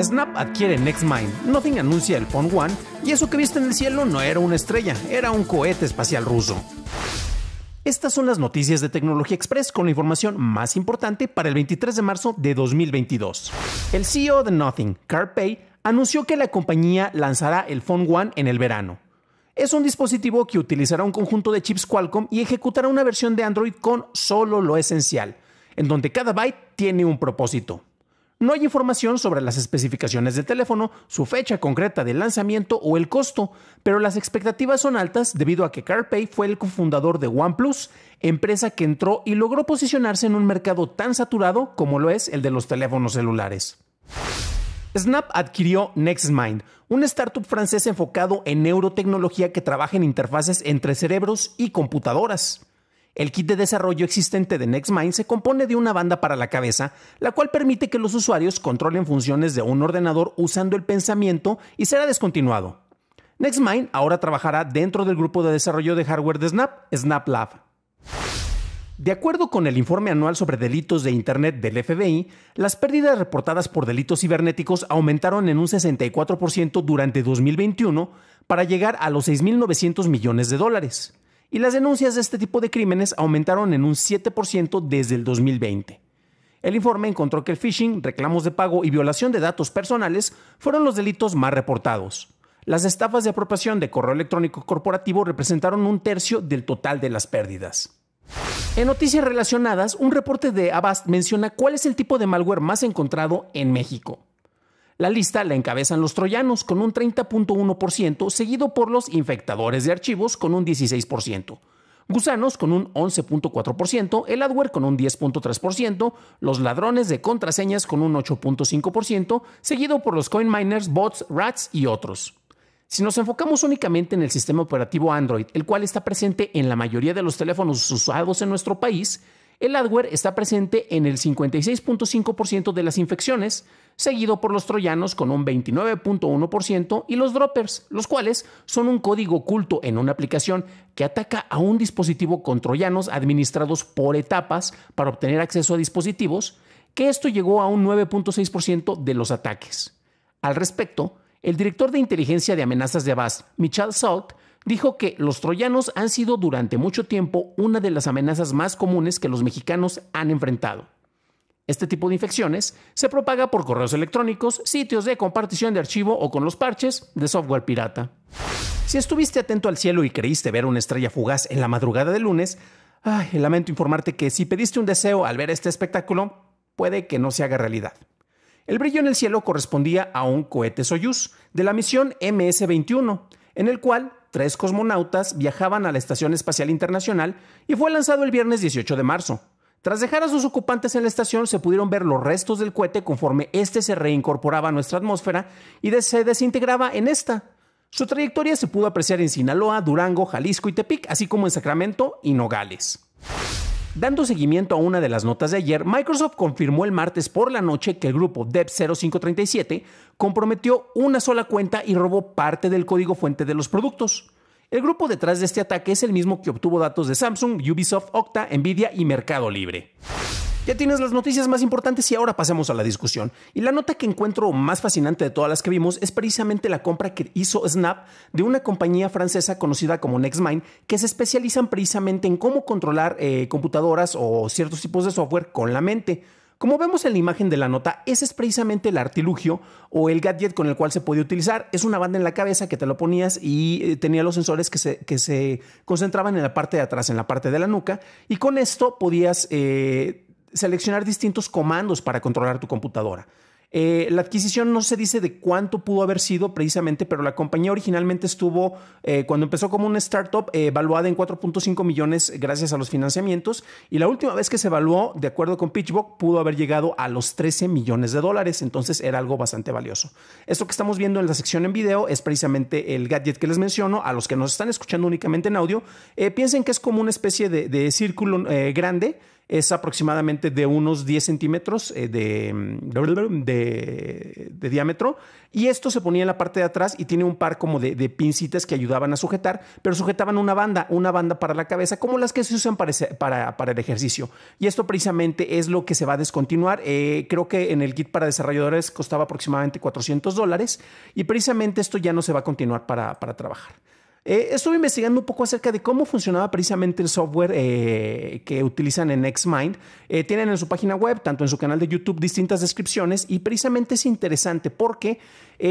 Snap adquiere NextMind, Nothing anuncia el Phone One y eso que viste en el cielo no era una estrella, era un cohete espacial ruso. Estas son las noticias de Tecnología Express con la información más importante para el 23 de marzo de 2022. El CEO de Nothing, CarPay, anunció que la compañía lanzará el Phone One en el verano. Es un dispositivo que utilizará un conjunto de chips Qualcomm y ejecutará una versión de Android con solo lo esencial, en donde cada byte tiene un propósito. No hay información sobre las especificaciones del teléfono, su fecha concreta de lanzamiento o el costo, pero las expectativas son altas debido a que CarPay fue el cofundador de OnePlus, empresa que entró y logró posicionarse en un mercado tan saturado como lo es el de los teléfonos celulares. Snap adquirió NextMind, un startup francés enfocado en neurotecnología que trabaja en interfaces entre cerebros y computadoras. El kit de desarrollo existente de NextMind se compone de una banda para la cabeza, la cual permite que los usuarios controlen funciones de un ordenador usando el pensamiento y será descontinuado. NextMind ahora trabajará dentro del grupo de desarrollo de hardware de Snap, SnapLab. De acuerdo con el informe anual sobre delitos de Internet del FBI, las pérdidas reportadas por delitos cibernéticos aumentaron en un 64% durante 2021 para llegar a los 6.900 millones de dólares y las denuncias de este tipo de crímenes aumentaron en un 7% desde el 2020. El informe encontró que el phishing, reclamos de pago y violación de datos personales fueron los delitos más reportados. Las estafas de apropiación de correo electrónico corporativo representaron un tercio del total de las pérdidas. En noticias relacionadas, un reporte de Avast menciona cuál es el tipo de malware más encontrado en México. La lista la encabezan los troyanos con un 30.1%, seguido por los infectadores de archivos con un 16%. Gusanos con un 11.4%, el adware con un 10.3%, los ladrones de contraseñas con un 8.5%, seguido por los coin miners, bots, rats y otros. Si nos enfocamos únicamente en el sistema operativo Android, el cual está presente en la mayoría de los teléfonos usados en nuestro país, el adware está presente en el 56.5% de las infecciones, seguido por los troyanos con un 29.1% y los droppers, los cuales son un código oculto en una aplicación que ataca a un dispositivo con troyanos administrados por etapas para obtener acceso a dispositivos, que esto llegó a un 9.6% de los ataques. Al respecto, el director de inteligencia de amenazas de Abbas, Michal Salt, dijo que los troyanos han sido durante mucho tiempo una de las amenazas más comunes que los mexicanos han enfrentado. Este tipo de infecciones se propaga por correos electrónicos, sitios de compartición de archivo o con los parches de software pirata. Si estuviste atento al cielo y creíste ver una estrella fugaz en la madrugada de lunes, lamento informarte que si pediste un deseo al ver este espectáculo, puede que no se haga realidad. El brillo en el cielo correspondía a un cohete Soyuz de la misión MS-21, en el cual tres cosmonautas viajaban a la Estación Espacial Internacional y fue lanzado el viernes 18 de marzo. Tras dejar a sus ocupantes en la estación, se pudieron ver los restos del cohete conforme éste se reincorporaba a nuestra atmósfera y se desintegraba en esta. Su trayectoria se pudo apreciar en Sinaloa, Durango, Jalisco y Tepic, así como en Sacramento y Nogales. Dando seguimiento a una de las notas de ayer, Microsoft confirmó el martes por la noche que el grupo Dev0537 comprometió una sola cuenta y robó parte del código fuente de los productos. El grupo detrás de este ataque es el mismo que obtuvo datos de Samsung, Ubisoft, Octa, Nvidia y Mercado Libre. Ya tienes las noticias más importantes y ahora pasemos a la discusión. Y la nota que encuentro más fascinante de todas las que vimos es precisamente la compra que hizo Snap de una compañía francesa conocida como NextMind, que se especializan precisamente en cómo controlar eh, computadoras o ciertos tipos de software con la mente. Como vemos en la imagen de la nota, ese es precisamente el artilugio o el gadget con el cual se puede utilizar. Es una banda en la cabeza que te lo ponías y eh, tenía los sensores que se, que se concentraban en la parte de atrás, en la parte de la nuca. Y con esto podías eh, seleccionar distintos comandos para controlar tu computadora. Eh, la adquisición no se dice de cuánto pudo haber sido precisamente, pero la compañía originalmente estuvo, eh, cuando empezó como una startup, eh, evaluada en 4.5 millones gracias a los financiamientos y la última vez que se evaluó, de acuerdo con PitchBook, pudo haber llegado a los 13 millones de dólares, entonces era algo bastante valioso. Esto que estamos viendo en la sección en video es precisamente el gadget que les menciono, a los que nos están escuchando únicamente en audio, piensen que es como una especie de círculo grande es aproximadamente de unos 10 centímetros eh, mm, de, diámetro. Y esto se ponía en la parte de atrás y tiene un par como de, pincitas que ayudaban a sujetar, pero sujetaban una banda, una banda para la cabeza, como las que se usan para, el ejercicio. Y esto precisamente es lo que se va a descontinuar. Eh, creo que en el kit para desarrolladores costaba aproximadamente 400 dólares y precisamente esto ya no se va a continuar para trabajar. Eh, estuve investigando un poco acerca de cómo funcionaba precisamente el software eh, que utilizan en Xmind. Eh, tienen en su página web, tanto en su canal de YouTube, distintas descripciones y precisamente es interesante porque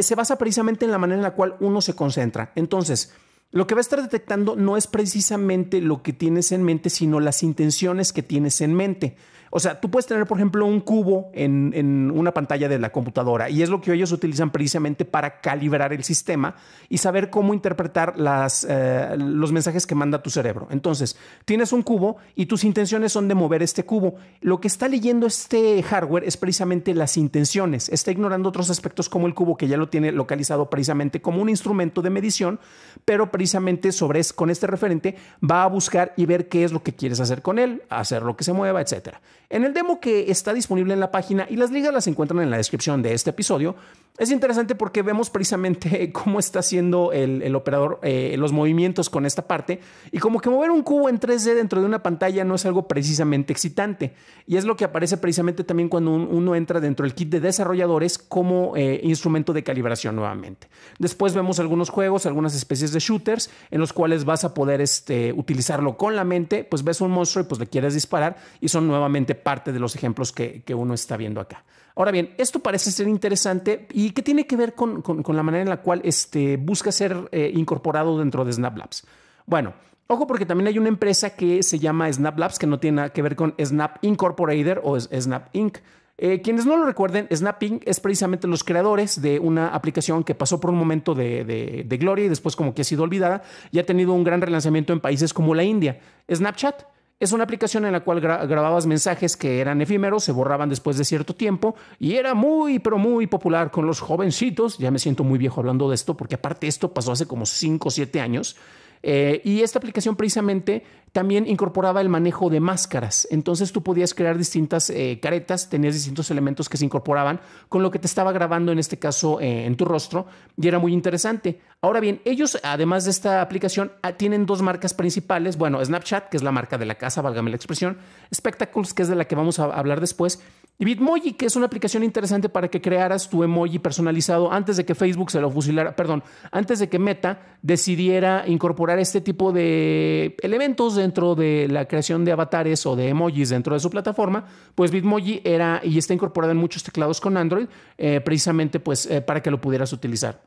se basa precisamente en la manera en la cual uno se concentra. Entonces, lo que va a estar detectando no es precisamente lo que tienes en mente, sino las intenciones que tienes en mente. O sea, tú puedes tener, por ejemplo, un cubo en, una pantalla de la computadora y es lo que ellos utilizan precisamente para calibrar el sistema y saber cómo interpretar las, eh, los mensajes que manda tu cerebro. Entonces, tienes un cubo y tus intenciones son de mover este cubo. Lo que está leyendo este hardware es precisamente las intenciones. Está ignorando otros aspectos como el cubo que ya lo tiene localizado precisamente como un instrumento de medición, pero precisamente sobre con este referente va a buscar y ver qué es lo que quieres hacer con él, hacer lo que se mueva, etcétera. En el demo que está disponible en la página y las ligas las encuentran en la descripción de este episodio, es interesante porque vemos precisamente cómo está haciendo el, operador eh, los movimientos con esta parte y como que mover un cubo en 3D dentro de una pantalla no es algo precisamente excitante y es lo que aparece precisamente también cuando uno entra dentro del kit de desarrolladores como eh, instrumento de calibración nuevamente. Después vemos algunos juegos, algunas especies de shooters en los cuales vas a poder este, utilizarlo con la mente, pues ves un monstruo y pues le quieres disparar y son nuevamente parte de los ejemplos que, uno está viendo acá. Ahora bien, esto parece ser interesante y que tiene que ver con, la manera en la cual este, busca ser eh, incorporado dentro de SnapLabs? Bueno, ojo porque también hay una empresa que se llama SnapLabs que no tiene nada que ver con Snap Incorporator o Snap Inc. Eh, quienes no lo recuerden, Snap Inc. es precisamente los creadores de una aplicación que pasó por un momento de, de gloria y después como que ha sido olvidada y ha tenido un gran relanzamiento en países como la India, Snapchat. Es una aplicación en la cual grababas mensajes que eran efímeros, se borraban después de cierto tiempo y era muy, pero muy popular con los jovencitos. Ya me siento muy viejo hablando de esto porque aparte esto pasó hace como 5 o 7 años. Eh, y esta aplicación precisamente también incorporaba el manejo de máscaras. Entonces tú podías crear distintas eh, caretas, tenías distintos elementos que se incorporaban con lo que te estaba grabando en este caso eh, en tu rostro y era muy interesante. Ahora bien, ellos además de esta aplicación ah, tienen dos marcas principales. Bueno, Snapchat, que es la marca de la casa, válgame la expresión, Spectacles, que es de la que vamos a hablar después, y Bitmoji, que es una aplicación interesante para que crearas tu emoji personalizado antes de que Facebook se lo fusilara, perdón, antes de que Meta decidiera incorporar este tipo de elementos dentro de la creación de avatares o de emojis dentro de su plataforma, pues Bitmoji era y está incorporada en muchos teclados con Android, eh, precisamente pues eh, para que lo pudieras utilizar.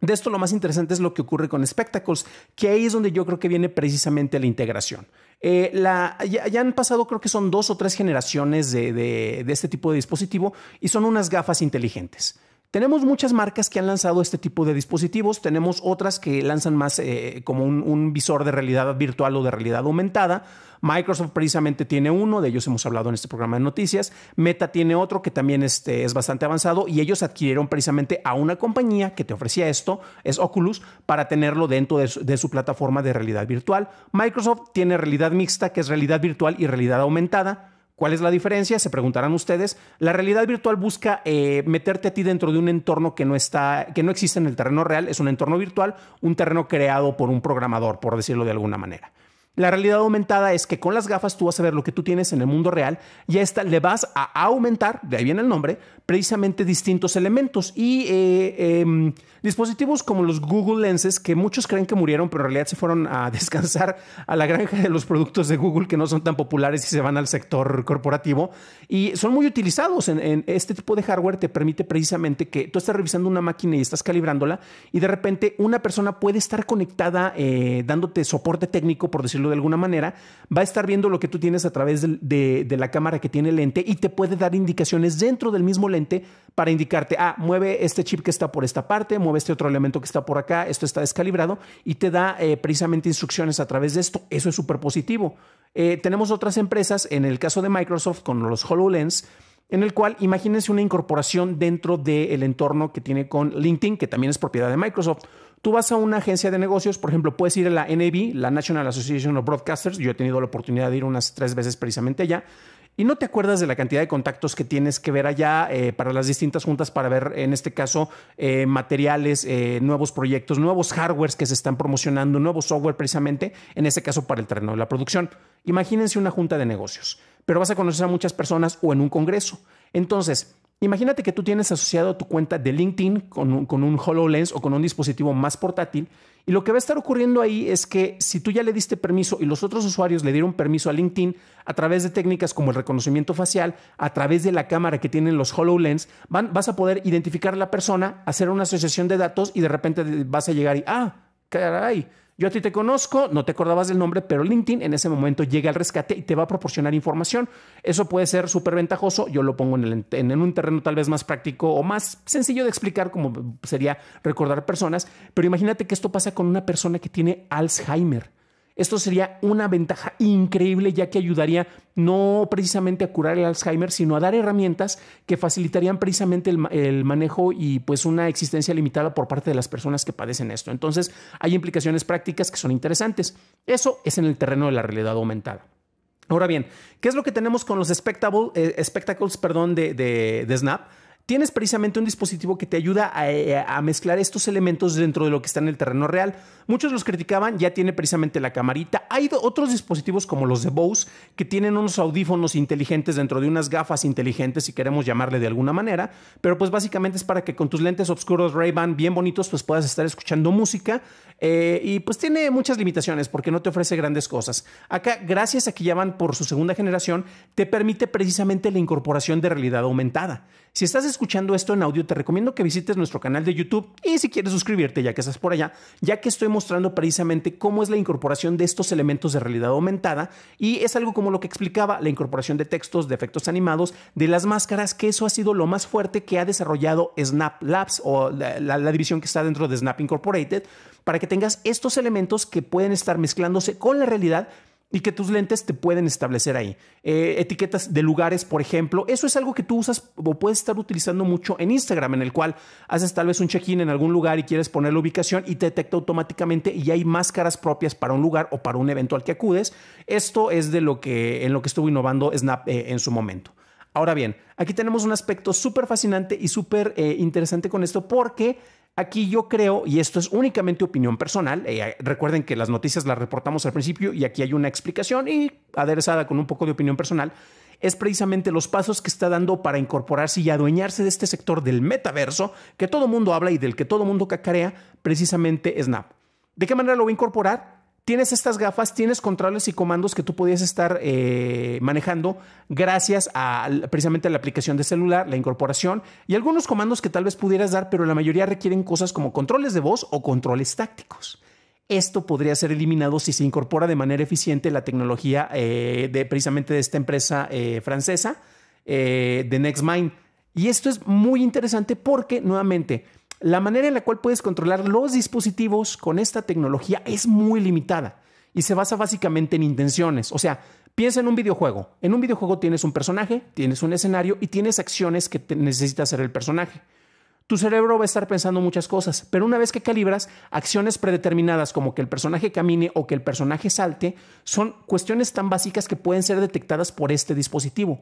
De esto lo más interesante es lo que ocurre con Spectacles, que ahí es donde yo creo que viene precisamente la integración. Eh, ya, han pasado creo que son dos o tres generaciones de este tipo de dispositivo y son unas gafas inteligentes. Tenemos muchas marcas que han lanzado este tipo de dispositivos, tenemos otras que lanzan más eh, como un, visor de realidad virtual o de realidad aumentada. Microsoft precisamente tiene uno, de ellos hemos hablado en este programa de noticias. Meta tiene otro que también este es bastante avanzado y ellos adquirieron precisamente a una compañía que te ofrecía esto, es Oculus, para tenerlo dentro de su, plataforma de realidad virtual. Microsoft tiene realidad mixta, que es realidad virtual y realidad aumentada. ¿Cuál es la diferencia? Se preguntarán ustedes. La realidad virtual busca eh, meterte a ti dentro de un entorno que no está, que no existe en el terreno real. Es un entorno virtual, un terreno creado por un programador, por decirlo de alguna manera. La realidad aumentada es que con las gafas tú vas a ver lo que tú tienes en el mundo real y a esta le vas a aumentar, de ahí viene el nombre, precisamente distintos elementos y eh, em, dispositivos como los Google Lenses que muchos creen que murieron, pero en realidad se fueron a descansar a la granja de los productos de Google que no son tan populares y se van al sector corporativo y son muy utilizados en, este tipo de hardware te permite precisamente que tú estás revisando una máquina y estás calibrándola y de repente una persona puede estar conectada eh, dándote soporte técnico, por decirlo de alguna manera, va a estar viendo lo que tú tienes a través de, la cámara que tiene lente y te puede dar indicaciones dentro del mismo lente para indicarte, ah, mueve este chip que está por esta parte, mueve este otro elemento que está por acá, esto está descalibrado y te da eh, precisamente instrucciones a través de esto. Eso es súper positivo. Eh, tenemos otras empresas, en el caso de Microsoft con los HoloLens, en el cual imagínense una incorporación dentro del entorno que tiene con LinkedIn, que también es propiedad de Microsoft. Tú vas a una agencia de negocios, por ejemplo, puedes ir a la NAB, la National Association of Broadcasters, yo he tenido la oportunidad de ir unas tres veces precisamente allá, y no te acuerdas de la cantidad de contactos que tienes que ver allá eh, para las distintas juntas para ver, en este caso, eh, materiales, eh, nuevos proyectos, nuevos hardwares que se están promocionando, nuevo software precisamente, en este caso para el terreno de la producción. Imagínense una junta de negocios, pero vas a conocer a muchas personas o en un congreso. Entonces, Imagínate que tú tienes asociado tu cuenta de LinkedIn con un, con un, HoloLens o con un dispositivo más portátil y lo que va a estar ocurriendo ahí es que si tú ya le diste permiso y los otros usuarios le dieron permiso a LinkedIn a través de técnicas como el reconocimiento facial, a través de la cámara que tienen los HoloLens, van, vas a poder identificar a la persona, hacer una asociación de datos y de repente vas a llegar y, ah, caray, yo a ti te conozco, no te acordabas del nombre, pero LinkedIn en ese momento llega al rescate y te va a proporcionar información. Eso puede ser súper ventajoso. Yo lo pongo en, en, un terreno tal vez más práctico o más sencillo de explicar, como sería recordar personas. Pero imagínate que esto pasa con una persona que tiene Alzheimer. Esto sería una ventaja increíble ya que ayudaría no precisamente a curar el Alzheimer, sino a dar herramientas que facilitarían precisamente el, manejo y pues una existencia limitada por parte de las personas que padecen esto. Entonces hay implicaciones prácticas que son interesantes. Eso es en el terreno de la realidad aumentada. Ahora bien, ¿qué es lo que tenemos con los espectáculos eh, spectacles perdón, de Snap? tienes precisamente un dispositivo que te ayuda eh, a, mezclar estos elementos dentro de lo que está en el terreno real. Muchos los criticaban, ya tiene precisamente la camarita. Hay otros dispositivos como los de Bose que tienen unos audífonos inteligentes dentro de unas gafas inteligentes, si queremos llamarle de alguna manera, pero pues básicamente es para que con tus lentes oscuros Ray-Ban bien bonitos pues puedas estar escuchando música eh, y pues tiene muchas limitaciones porque no te ofrece grandes cosas. Acá, gracias a que ya van por su segunda generación, te permite precisamente la incorporación de realidad aumentada. Si estás escuchando esto en audio, te recomiendo que visites nuestro canal de YouTube y si quieres suscribirte ya que estás por allá, ya que estoy mostrando precisamente cómo es la incorporación de estos elementos de realidad aumentada y es algo como lo que explicaba, la incorporación de textos, de efectos animados, de las máscaras, que eso ha sido lo más fuerte que ha desarrollado Snap Labs o la, la división que está dentro de Snap Incorporated para que tengas estos elementos que pueden estar mezclándose con la realidad y que tus lentes te pueden establecer ahí. Eh, etiquetas de lugares, por ejemplo, eso es algo que tú usas o puedes estar utilizando mucho en Instagram, en el cual haces tal vez un check-in en algún lugar y quieres poner la ubicación y te detecta automáticamente y hay máscaras propias para un lugar o para un evento al que acudes. Esto es de lo que en lo que estuvo innovando Snap eh, en su momento. Ahora bien, aquí tenemos un aspecto súper fascinante y súper eh, interesante con esto porque Aquí yo creo, y esto es únicamente opinión personal, eh, recuerden que las noticias las reportamos al principio y aquí hay una explicación y aderezada con un poco de opinión personal, es precisamente los pasos que está dando para incorporarse y adueñarse de este sector del metaverso que todo mundo habla y del que todo mundo cacarea, precisamente Snap. ¿De qué manera lo va a incorporar? tienes estas gafas, tienes controles y comandos que tú podías estar eh, manejando gracias a precisamente a la aplicación de celular, la incorporación y algunos comandos que tal vez pudieras dar, pero la mayoría requieren cosas como controles de voz o controles tácticos. Esto podría ser eliminado si se incorpora de manera eficiente la tecnología eh, de precisamente de esta empresa eh, francesa, de NextMind. Y esto es muy interesante porque, nuevamente, la manera en la cual puedes controlar los dispositivos con esta tecnología es muy limitada y se basa básicamente en intenciones. O sea, piensa en un videojuego. En un videojuego tienes un personaje, tienes un escenario y tienes acciones que necesita hacer el personaje. Tu cerebro va a estar pensando muchas cosas, pero una vez que calibras, acciones predeterminadas como que el personaje camine o que el personaje salte son cuestiones tan básicas que pueden ser detectadas por este dispositivo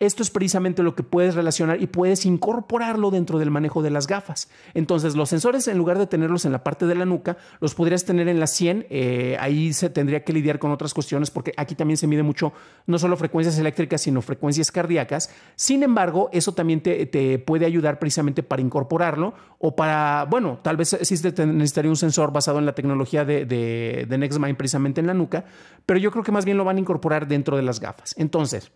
esto es precisamente lo que puedes relacionar y puedes incorporarlo dentro del manejo de las gafas. Entonces, los sensores, en lugar de tenerlos en la parte de la nuca, los podrías tener en la 100. Eh, ahí se tendría que lidiar con otras cuestiones porque aquí también se mide mucho no solo frecuencias eléctricas, sino frecuencias cardíacas. Sin embargo, eso también te, puede ayudar precisamente para incorporarlo o para, bueno, tal vez sí necesitaría un sensor basado en la tecnología de, de, de NextMind precisamente en la nuca, pero yo creo que más bien lo van a incorporar dentro de las gafas. Entonces,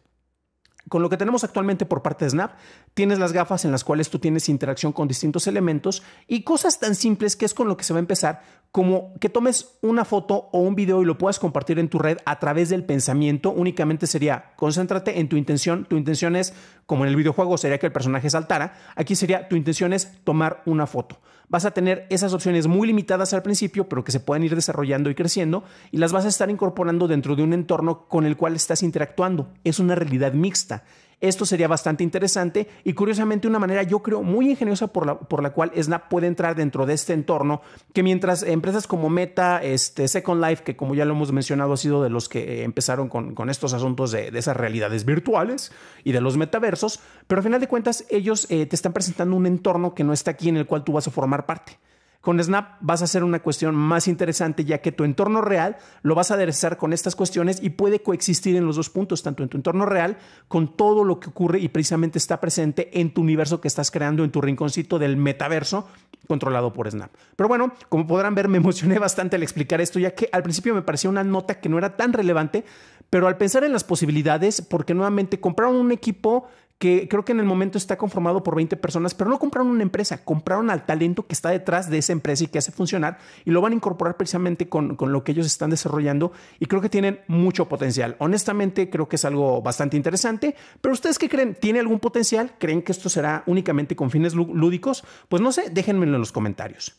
con lo que tenemos actualmente por parte de Snap, tienes las gafas en las cuales tú tienes interacción con distintos elementos y cosas tan simples que es con lo que se va a empezar, como que tomes una foto o un video y lo puedas compartir en tu red a través del pensamiento. Únicamente sería concéntrate en tu intención. Tu intención es, como en el videojuego, sería que el personaje saltara. Aquí sería tu intención es tomar una foto vas a tener esas opciones muy limitadas al principio, pero que se pueden ir desarrollando y creciendo, y las vas a estar incorporando dentro de un entorno con el cual estás interactuando. Es una realidad mixta. Esto sería bastante interesante y curiosamente una manera yo creo muy ingeniosa por la, por la cual Snap puede entrar dentro de este entorno que mientras empresas como Meta, este, Second Life, que como ya lo hemos mencionado ha sido de los que eh, empezaron con, estos asuntos de, esas realidades virtuales y de los metaversos, pero al final de cuentas ellos eh, te están presentando un entorno que no está aquí en el cual tú vas a formar parte. Con Snap vas a hacer una cuestión más interesante ya que tu entorno real lo vas a aderezar con estas cuestiones y puede coexistir en los dos puntos, tanto en tu entorno real con todo lo que ocurre y precisamente está presente en tu universo que estás creando en tu rinconcito del metaverso controlado por Snap. Pero bueno, como podrán ver, me emocioné bastante al explicar esto, ya que al principio me parecía una nota que no era tan relevante, pero al pensar en las posibilidades, porque nuevamente compraron un equipo que creo que en el momento está conformado por 20 personas, pero no compraron una empresa, compraron al talento que está detrás de esa empresa y que hace funcionar y lo van a incorporar precisamente con, con lo que ellos están desarrollando y creo que tienen mucho potencial. Honestamente, creo que es algo bastante interesante, pero ¿ustedes qué creen? ¿Tiene algún potencial? ¿Creen que esto será únicamente con fines lúdicos? Pues no sé, déjenmelo en los comentarios.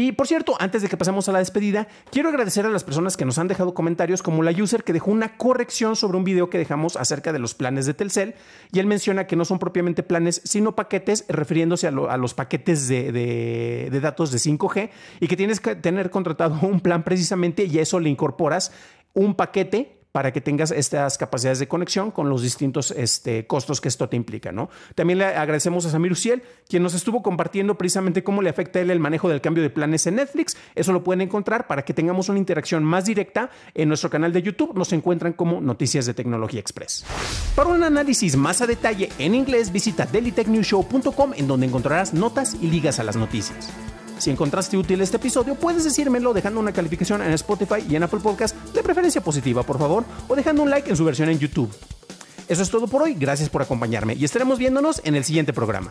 Y por cierto, antes de que pasemos a la despedida, quiero agradecer a las personas que nos han dejado comentarios, como la user que dejó una corrección sobre un video que dejamos acerca de los planes de Telcel, y él menciona que no son propiamente planes, sino paquetes, refiriéndose a, los paquetes de, de datos de 5G, y que tienes que tener contratado un plan precisamente, y eso le incorporas un paquete para que tengas estas capacidades de conexión con los distintos este, costos que esto te implica. ¿no? También le agradecemos a Samir Uciel, quien nos estuvo compartiendo precisamente cómo le afecta a él el manejo del cambio de planes en Netflix. Eso lo pueden encontrar para que tengamos una interacción más directa en nuestro canal de YouTube. Nos encuentran como Noticias de Tecnología Express. Para un análisis más a detalle en inglés, visita dailytechnewshow.com en donde encontrarás notas y ligas a las noticias. Si encontraste útil este episodio, puedes decírmelo dejando una calificación en Spotify y en Apple Podcast, de preferencia positiva, por favor, o dejando un like en su versión en YouTube. Eso es todo por hoy, gracias por acompañarme y estaremos viéndonos en el siguiente programa.